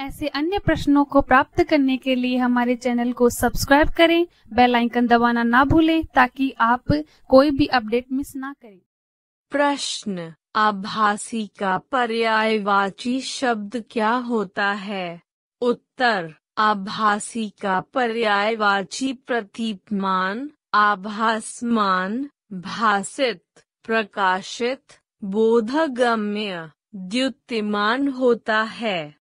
ऐसे अन्य प्रश्नों को प्राप्त करने के लिए हमारे चैनल को सब्सक्राइब करें बेल आइकन दबाना ना भूलें ताकि आप कोई भी अपडेट मिस ना करें प्रश्न आभासी का पर्यायवाची शब्द क्या होता है उत्तर आभासी का पर्यायवाची प्रतीपमान आभासमान भाषित प्रकाशित बोधगम्य द्युतिमान होता है